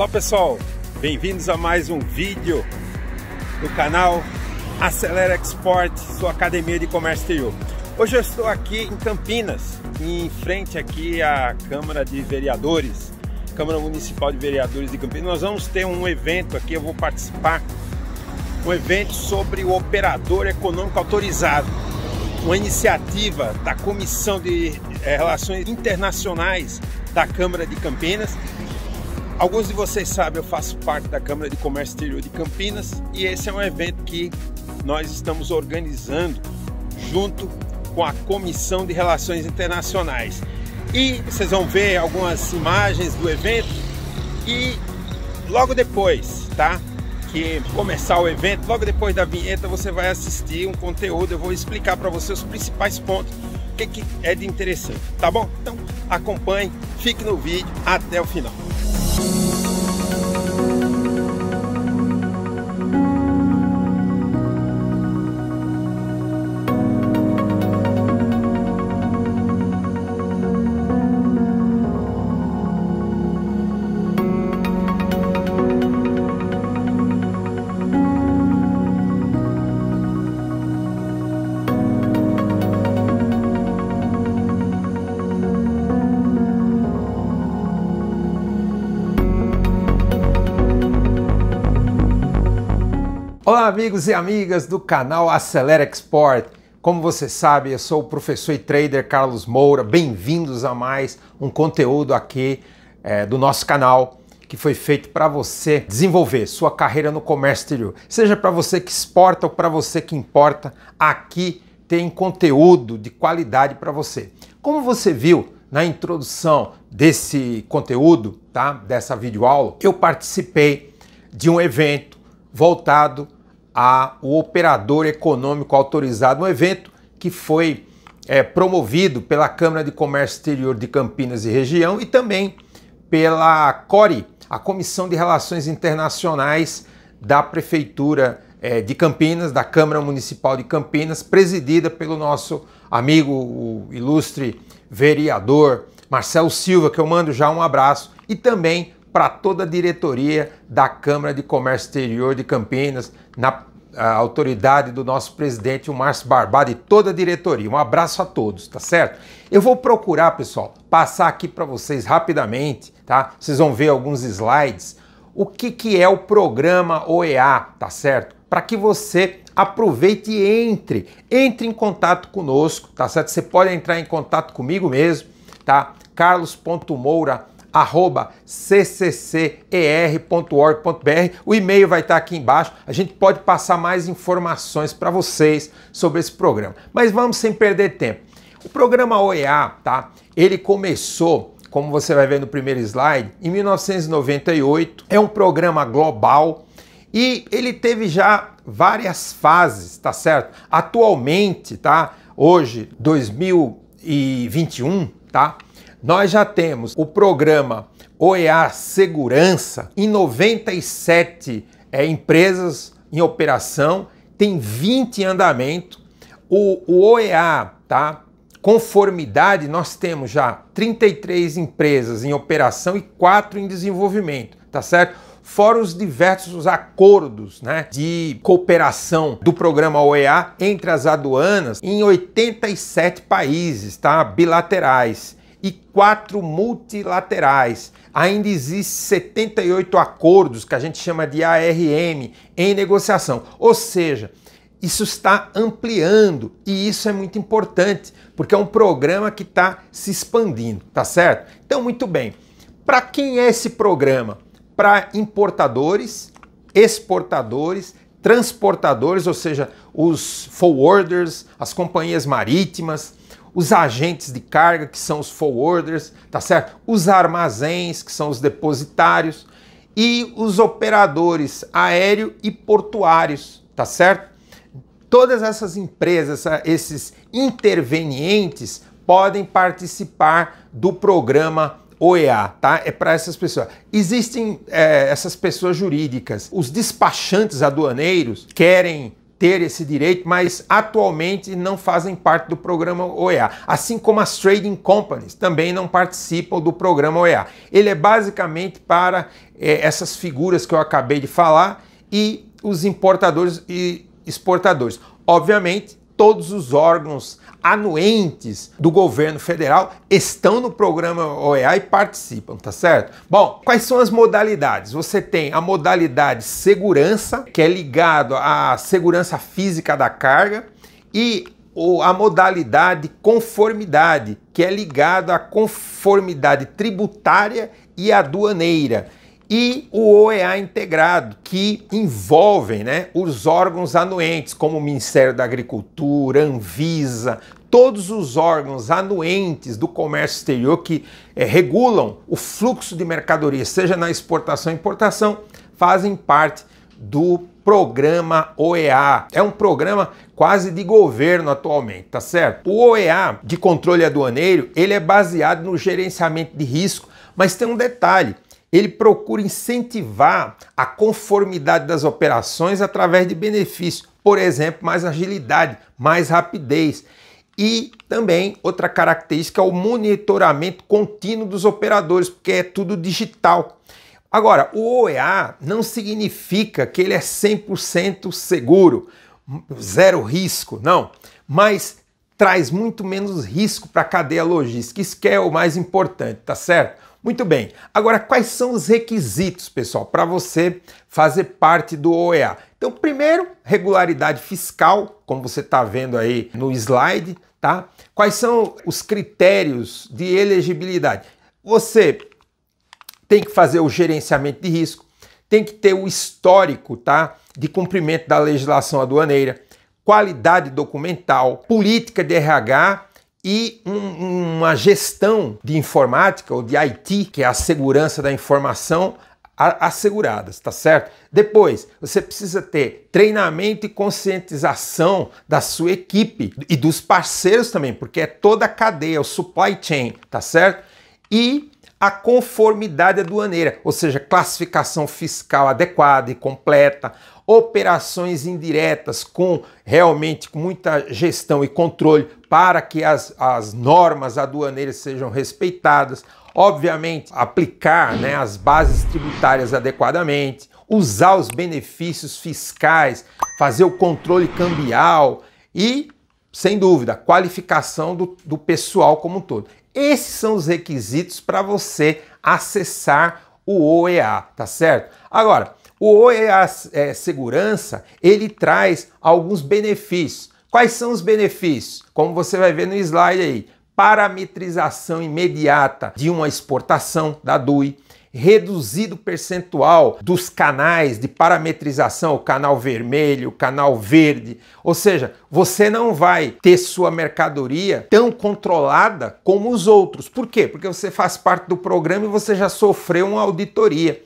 Olá pessoal, bem-vindos a mais um vídeo do canal Acelera Export, sua academia de comércio exterior. Hoje eu estou aqui em Campinas, em frente aqui à Câmara de Vereadores, Câmara Municipal de Vereadores de Campinas. Nós vamos ter um evento aqui, eu vou participar, um evento sobre o operador econômico autorizado, uma iniciativa da Comissão de eh, Relações Internacionais da Câmara de Campinas Alguns de vocês sabem, eu faço parte da Câmara de Comércio Exterior de Campinas e esse é um evento que nós estamos organizando junto com a Comissão de Relações Internacionais. E vocês vão ver algumas imagens do evento e logo depois, tá? Que começar o evento, logo depois da vinheta você vai assistir um conteúdo, eu vou explicar para você os principais pontos, o que, que é de interessante, tá bom? Então acompanhe, fique no vídeo até o final. amigos e amigas do canal Acelera Export. Como você sabe, eu sou o professor e trader Carlos Moura. Bem-vindos a mais um conteúdo aqui é, do nosso canal que foi feito para você desenvolver sua carreira no comércio exterior. Seja para você que exporta ou para você que importa, aqui tem conteúdo de qualidade para você. Como você viu, na introdução desse conteúdo, tá? Dessa videoaula, eu participei de um evento voltado a o operador econômico autorizado, um evento que foi é, promovido pela Câmara de Comércio Exterior de Campinas e Região e também pela CORE, a Comissão de Relações Internacionais da Prefeitura é, de Campinas, da Câmara Municipal de Campinas, presidida pelo nosso amigo, o ilustre vereador Marcelo Silva, que eu mando já um abraço, e também para toda a diretoria da Câmara de Comércio Exterior de Campinas, na autoridade do nosso presidente, o Márcio Barbado, e toda a diretoria. Um abraço a todos, tá certo? Eu vou procurar, pessoal, passar aqui para vocês rapidamente, tá? Vocês vão ver alguns slides. O que, que é o programa OEA, tá certo? Para que você aproveite e entre. Entre em contato conosco, tá certo? Você pode entrar em contato comigo mesmo, tá? carlos.moura.com arroba cccer.org.br. O e-mail vai estar aqui embaixo. A gente pode passar mais informações para vocês sobre esse programa. Mas vamos sem perder tempo. O programa OEA, tá? Ele começou, como você vai ver no primeiro slide, em 1998. É um programa global e ele teve já várias fases, tá certo? Atualmente, tá? Hoje, 2021, tá? Nós já temos o programa OEA Segurança em 97 é, empresas em operação, tem 20 em andamento. O, o OEA, tá? Conformidade, nós temos já 33 empresas em operação e 4 em desenvolvimento, tá certo? Fora os diversos acordos né, de cooperação do programa OEA entre as aduanas em 87 países tá, bilaterais e quatro multilaterais. Ainda existem 78 acordos, que a gente chama de ARM, em negociação. Ou seja, isso está ampliando e isso é muito importante, porque é um programa que está se expandindo, tá certo? Então, muito bem. Para quem é esse programa? Para importadores, exportadores, transportadores, ou seja, os forwarders, as companhias marítimas, os agentes de carga, que são os forwarders, tá certo? Os armazéns, que são os depositários, e os operadores aéreo e portuários, tá certo? Todas essas empresas, esses intervenientes podem participar do programa OEA, tá? É para essas pessoas. Existem é, essas pessoas jurídicas. Os despachantes aduaneiros querem ter esse direito, mas atualmente não fazem parte do programa OEA, assim como as trading companies também não participam do programa OEA. Ele é basicamente para é, essas figuras que eu acabei de falar e os importadores e exportadores. Obviamente, todos os órgãos anuentes do governo federal estão no programa OEA e participam, tá certo? Bom, quais são as modalidades? Você tem a modalidade segurança, que é ligado à segurança física da carga, e a modalidade conformidade, que é ligado à conformidade tributária e aduaneira e o OEA integrado, que envolvem né, os órgãos anuentes, como o Ministério da Agricultura, Anvisa, todos os órgãos anuentes do comércio exterior que é, regulam o fluxo de mercadorias, seja na exportação e importação, fazem parte do programa OEA. É um programa quase de governo atualmente, tá certo? O OEA de controle aduaneiro, ele é baseado no gerenciamento de risco, mas tem um detalhe, ele procura incentivar a conformidade das operações através de benefícios, por exemplo, mais agilidade, mais rapidez. E também outra característica é o monitoramento contínuo dos operadores, porque é tudo digital. Agora, o OEA não significa que ele é 100% seguro, zero risco, não, mas traz muito menos risco para a cadeia logística. Isso que é o mais importante, tá certo? Muito bem, agora quais são os requisitos, pessoal, para você fazer parte do OEA? Então, primeiro, regularidade fiscal, como você está vendo aí no slide, tá? Quais são os critérios de elegibilidade? Você tem que fazer o gerenciamento de risco, tem que ter o histórico, tá? De cumprimento da legislação aduaneira, qualidade documental, política de RH e um, uma gestão de informática ou de IT, que é a segurança da informação asseguradas, tá certo? Depois, você precisa ter treinamento e conscientização da sua equipe e dos parceiros também, porque é toda a cadeia, o supply chain, tá certo? E a conformidade aduaneira, ou seja, classificação fiscal adequada e completa, operações indiretas com realmente com muita gestão e controle para que as, as normas aduaneiras sejam respeitadas, obviamente aplicar né, as bases tributárias adequadamente, usar os benefícios fiscais, fazer o controle cambial e sem dúvida, qualificação do, do pessoal como um todo. Esses são os requisitos para você acessar o OEA, tá certo? Agora, o OEA é, Segurança, ele traz alguns benefícios. Quais são os benefícios? Como você vai ver no slide aí, parametrização imediata de uma exportação da DUI, reduzido percentual dos canais de parametrização, o canal vermelho, o canal verde. Ou seja, você não vai ter sua mercadoria tão controlada como os outros. Por quê? Porque você faz parte do programa e você já sofreu uma auditoria.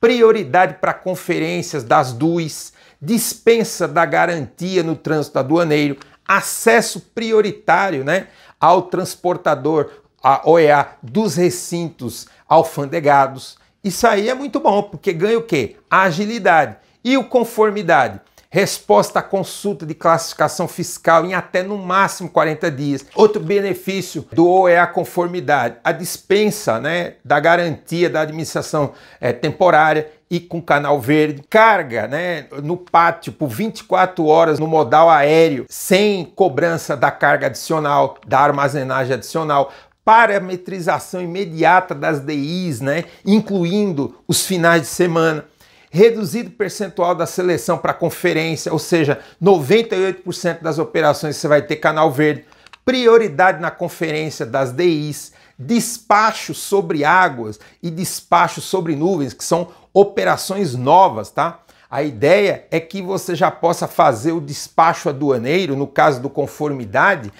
Prioridade para conferências das DUIs, dispensa da garantia no trânsito aduaneiro, acesso prioritário né, ao transportador, a OEA, dos recintos alfandegados. Isso aí é muito bom, porque ganha o quê? A agilidade e o conformidade. Resposta à consulta de classificação fiscal em até no máximo 40 dias. Outro benefício do O é a conformidade, a dispensa né, da garantia da administração é, temporária e com canal verde. Carga né, no pátio por 24 horas no modal aéreo, sem cobrança da carga adicional, da armazenagem adicional parametrização imediata das DIs, né, incluindo os finais de semana, reduzido o percentual da seleção para conferência, ou seja, 98% das operações você vai ter canal verde, prioridade na conferência das DIs, despacho sobre águas e despacho sobre nuvens, que são operações novas, tá? A ideia é que você já possa fazer o despacho aduaneiro, no caso do conformidade,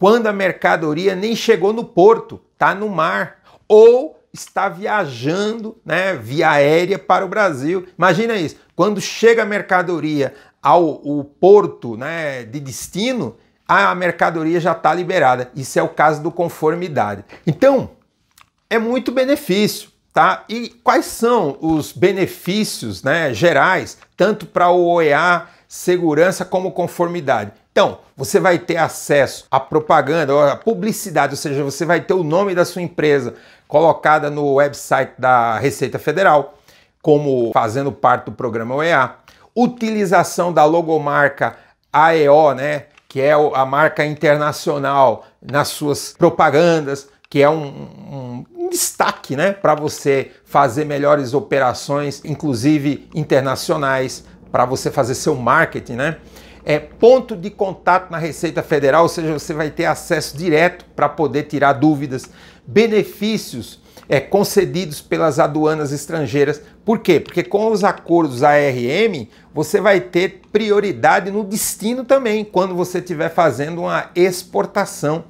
quando a mercadoria nem chegou no porto, está no mar ou está viajando né, via aérea para o Brasil. Imagina isso, quando chega a mercadoria ao, ao porto né, de destino, a mercadoria já está liberada. Isso é o caso do conformidade. Então, é muito benefício. Tá? E quais são os benefícios né, gerais, tanto para o OEA segurança como conformidade. Então, você vai ter acesso à propaganda, à publicidade, ou seja, você vai ter o nome da sua empresa colocada no website da Receita Federal, como fazendo parte do programa OEA. Utilização da logomarca AEO, né, que é a marca internacional nas suas propagandas, que é um, um destaque né, para você fazer melhores operações, inclusive internacionais para você fazer seu marketing, né? É ponto de contato na Receita Federal, ou seja, você vai ter acesso direto para poder tirar dúvidas, benefícios é, concedidos pelas aduanas estrangeiras. Por quê? Porque com os acordos ARM, você vai ter prioridade no destino também, quando você estiver fazendo uma exportação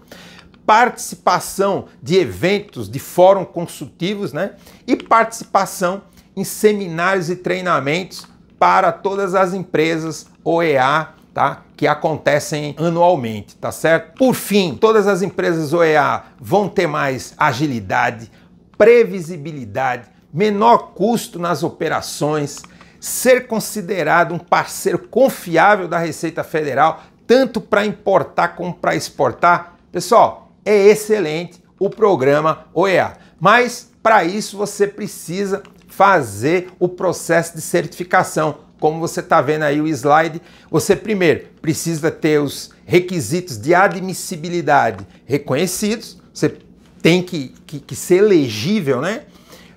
participação de eventos, de fóruns consultivos, né? E participação em seminários e treinamentos para todas as empresas OEA Tá? Que acontecem anualmente, tá certo? Por fim, todas as empresas OEA vão ter mais agilidade, previsibilidade, menor custo nas operações, ser considerado um parceiro confiável da Receita Federal, tanto para importar como para exportar. Pessoal, é excelente o programa OEA, mas para isso você precisa fazer o processo de certificação. Como você está vendo aí o slide, você primeiro precisa ter os requisitos de admissibilidade reconhecidos, você tem que, que, que ser elegível né?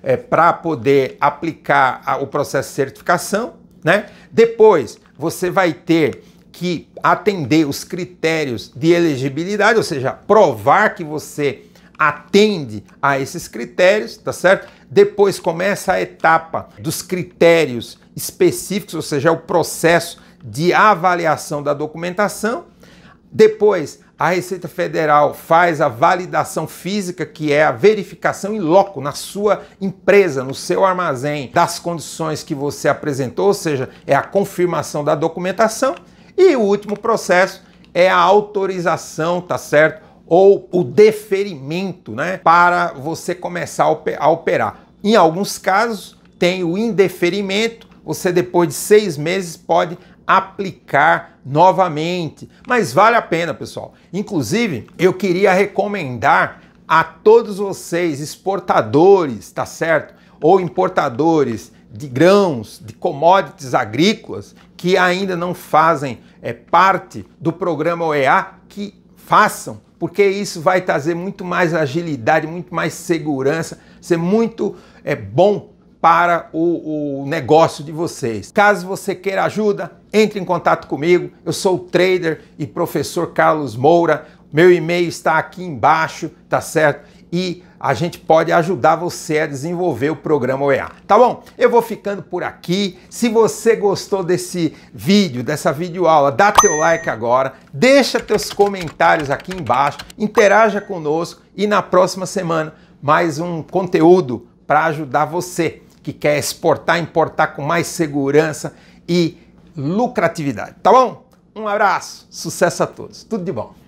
É, para poder aplicar a, o processo de certificação. Né? Depois, você vai ter que atender os critérios de elegibilidade, ou seja, provar que você atende a esses critérios, tá certo? Depois começa a etapa dos critérios específicos, ou seja, é o processo de avaliação da documentação. Depois, a Receita Federal faz a validação física, que é a verificação em loco na sua empresa, no seu armazém, das condições que você apresentou, ou seja, é a confirmação da documentação. E o último processo é a autorização, tá certo? Ou o deferimento, né? Para você começar a operar. Em alguns casos, tem o indeferimento, você depois de seis meses pode aplicar novamente. Mas vale a pena, pessoal. Inclusive, eu queria recomendar a todos vocês, exportadores, tá certo? Ou importadores de grãos, de commodities agrícolas que ainda não fazem é, parte do programa OEA, que façam porque isso vai trazer muito mais agilidade, muito mais segurança, ser muito é, bom para o, o, negócio de vocês. Caso você queira ajuda, entre em contato comigo. Eu sou o trader e professor Carlos Moura. Meu e-mail está aqui embaixo, tá certo? e a gente pode ajudar você a desenvolver o programa OEA. Tá bom? Eu vou ficando por aqui. Se você gostou desse vídeo, dessa videoaula, dá teu like agora, deixa teus comentários aqui embaixo, interaja conosco e na próxima semana mais um conteúdo para ajudar você que quer exportar, importar com mais segurança e lucratividade. Tá bom? Um abraço, sucesso a todos, tudo de bom.